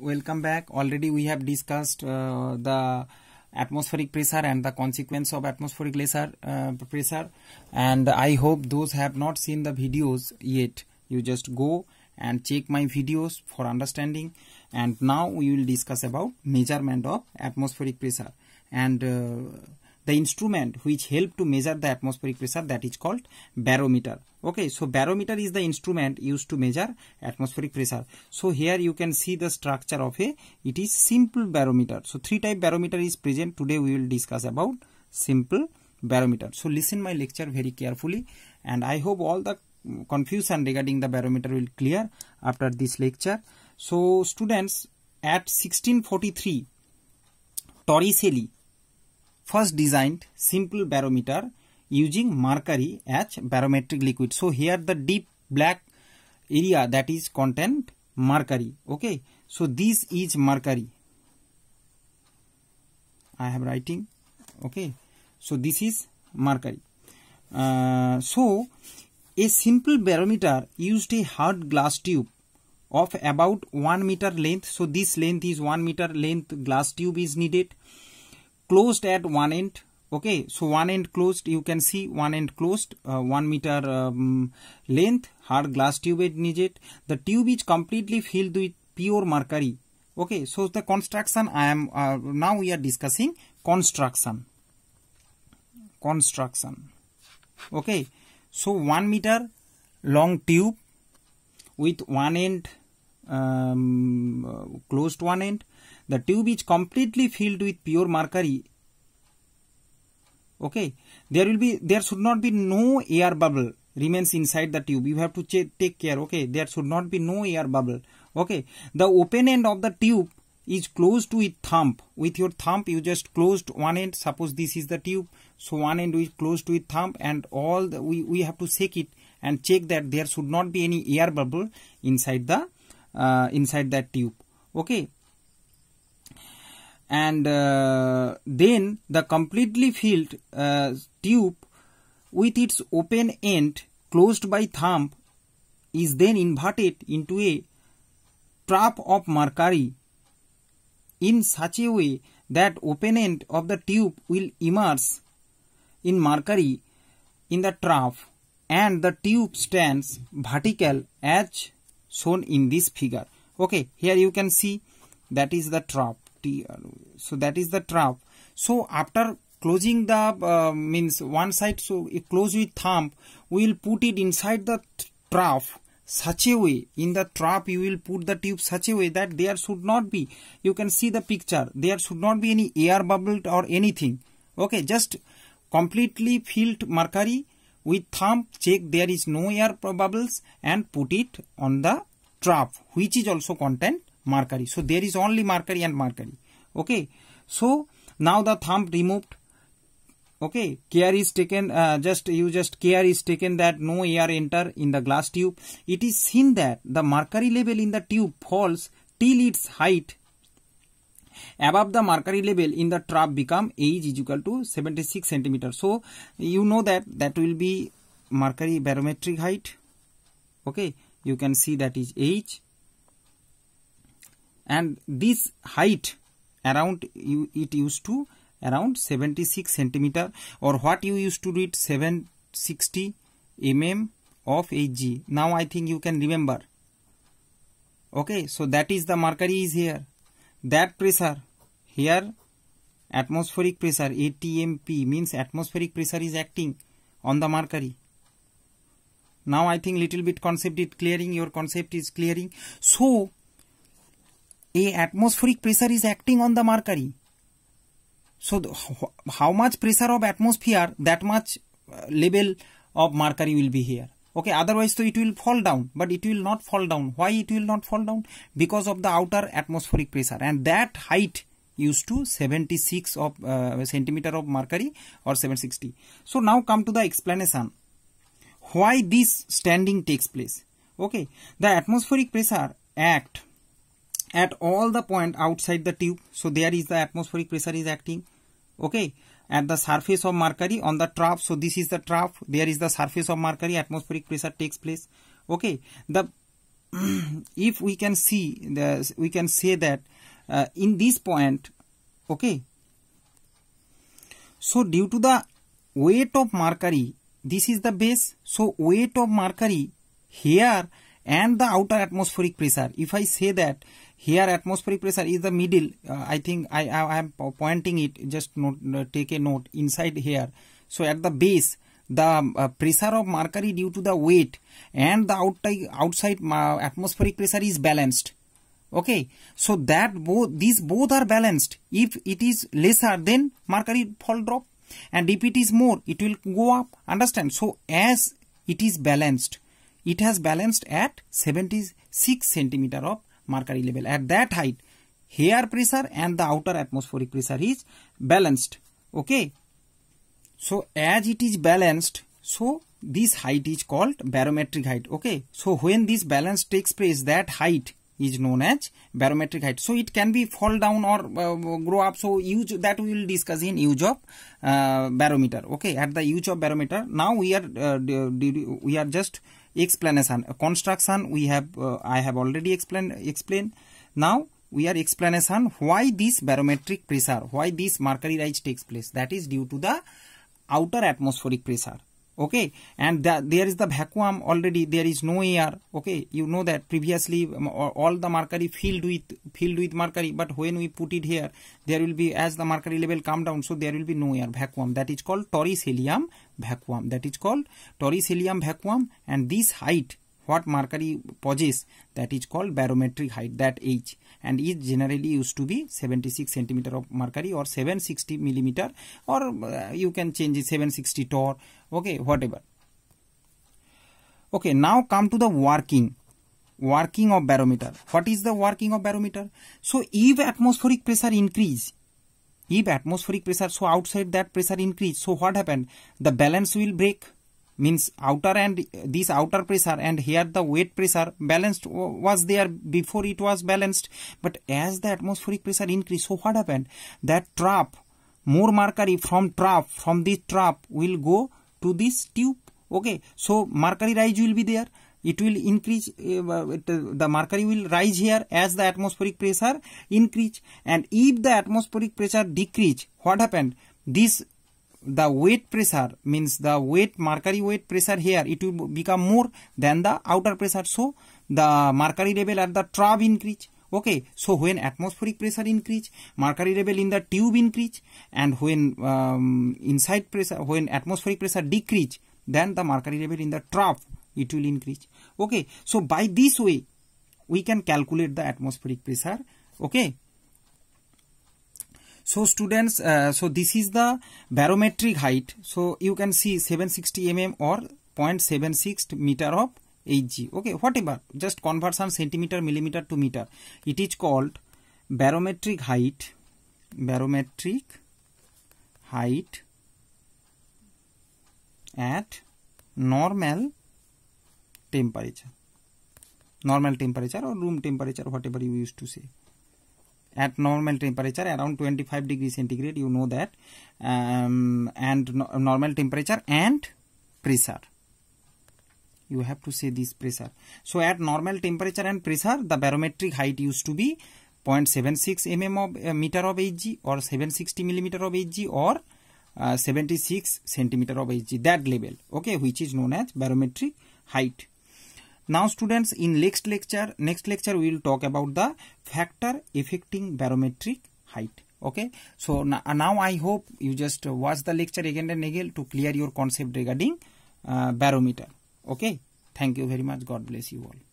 welcome back already we have discussed uh, the atmospheric pressure and the consequence of atmospheric laser uh, pressure and i hope those have not seen the videos yet you just go and check my videos for understanding and now we will discuss about measurement of atmospheric pressure and uh, the instrument which help to measure the atmospheric pressure that is called barometer okay so barometer is the instrument used to measure atmospheric pressure so here you can see the structure of a it is simple barometer so three type barometer is present today we will discuss about simple barometer so listen my lecture very carefully and i hope all the confusion regarding the barometer will clear after this lecture so students at 1643 torricelli first designed simple barometer using mercury as barometric liquid. So here the deep black area that is content mercury. Okay. So this is mercury. I have writing. Okay. So this is mercury. Uh, so a simple barometer used a hard glass tube of about 1 meter length. So this length is 1 meter length glass tube is needed closed at one end okay so one end closed you can see one end closed uh, one meter um, length hard glass tube it the tube is completely filled with pure mercury okay so the construction i am uh, now we are discussing construction construction okay so one meter long tube with one end um, uh, closed one end. The tube is completely filled with pure mercury. Okay, there will be there should not be no air bubble remains inside the tube. You have to take care. Okay, there should not be no air bubble. Okay, the open end of the tube is closed with thumb. With your thumb, you just closed one end. Suppose this is the tube, so one end is closed with thumb, and all the, we we have to shake it and check that there should not be any air bubble inside the uh, inside that tube okay and uh, then the completely filled uh, tube with its open end closed by thumb is then inverted into a trap of mercury in such a way that open end of the tube will immerse in mercury in the trough and the tube stands vertical as shown in this figure okay here you can see that is the trap so that is the trap so after closing the uh, means one side so you close with thumb we will put it inside the trap such a way in the trap you will put the tube such a way that there should not be you can see the picture there should not be any air bubble or anything okay just completely filled mercury we thumb check there is no air bubbles and put it on the trap which is also contain mercury. So there is only mercury and mercury. Okay. So now the thumb removed. Okay. Care is taken. Uh, just you just care is taken that no air enter in the glass tube. It is seen that the mercury level in the tube falls till its height above the mercury level in the trap become age is equal to 76 centimeter so you know that that will be mercury barometric height okay you can see that is age and this height around you it used to around 76 centimeter or what you used to read 760 mm of Hg. Now I think you can remember. Okay, so that is the mercury is here that pressure here atmospheric pressure atmp means atmospheric pressure is acting on the mercury now i think little bit concept is clearing your concept is clearing so a atmospheric pressure is acting on the mercury so the, how much pressure of atmosphere that much uh, level of mercury will be here okay otherwise so it will fall down but it will not fall down why it will not fall down because of the outer atmospheric pressure and that height used to 76 of uh, centimeter of mercury or 760 so now come to the explanation why this standing takes place okay the atmospheric pressure act at all the point outside the tube so there is the atmospheric pressure is acting okay at the surface of Mercury on the trough. So this is the trough. There is the surface of Mercury. Atmospheric pressure takes place. Okay. The if we can see the we can say that uh, in this point. Okay. So due to the weight of Mercury, this is the base. So weight of Mercury here and the outer atmospheric pressure. If I say that here atmospheric pressure is the middle uh, i think I, I, I am pointing it just note, uh, take a note inside here so at the base the um, uh, pressure of mercury due to the weight and the outside outside uh, atmospheric pressure is balanced okay so that both these both are balanced if it is lesser then mercury fall drop and if it is more it will go up understand so as it is balanced it has balanced at 76 centimeter of mercury level. At that height, air pressure and the outer atmospheric pressure is balanced. Okay. So as it is balanced, so this height is called barometric height. Okay. So when this balance takes place, that height is known as barometric height. So it can be fall down or uh, grow up. So use that we will discuss in use of uh, barometer. Okay, at the use of barometer. Now we are uh, we are just explanation construction we have uh, i have already explained explained now we are explanation why this barometric pressure why this mercury rise takes place that is due to the outer atmospheric pressure okay and the, there is the vacuum already there is no air okay you know that previously um, all the mercury filled with filled with mercury but when we put it here there will be as the mercury level come down so there will be no air vacuum that is called Torricellium helium vacuum that is called Torricellium helium vacuum and this height what mercury possesses that is called barometric height that h and is generally used to be 76 centimeter of mercury or 760 millimeter or uh, you can change it 760 tor okay whatever okay now come to the working working of barometer what is the working of barometer so if atmospheric pressure increase if atmospheric pressure so outside that pressure increase so what happened the balance will break means outer and this outer pressure and here the weight pressure balanced was there before it was balanced but as the atmospheric pressure increased so what happened that trap more mercury from trap from this trap will go to this tube okay so mercury rise will be there it will increase uh, the mercury will rise here as the atmospheric pressure increase and if the atmospheric pressure decrease what happened this the weight pressure means the weight mercury weight pressure here it will become more than the outer pressure so the mercury level at the trap increase okay so when atmospheric pressure increase mercury level in the tube increase and when um, inside pressure when atmospheric pressure decrease then the mercury level in the trap it will increase okay so by this way we can calculate the atmospheric pressure okay so students uh, so this is the barometric height so you can see 760 mm or 0.76 meter of hg okay whatever just conversion centimeter millimeter to meter it is called barometric height barometric height at normal temperature normal temperature or room temperature whatever you used to say at normal temperature around 25 degree centigrade you know that um, and no, normal temperature and pressure you have to say this pressure so at normal temperature and pressure the barometric height used to be 0.76 mm of uh, meter of Hg or 760 millimeter of Hg or uh, 76 centimeter of Hg that level okay which is known as barometric height now students in next lecture, next lecture we will talk about the factor affecting barometric height. Okay, so uh, now I hope you just watch the lecture again and again to clear your concept regarding uh, barometer. Okay, thank you very much. God bless you all.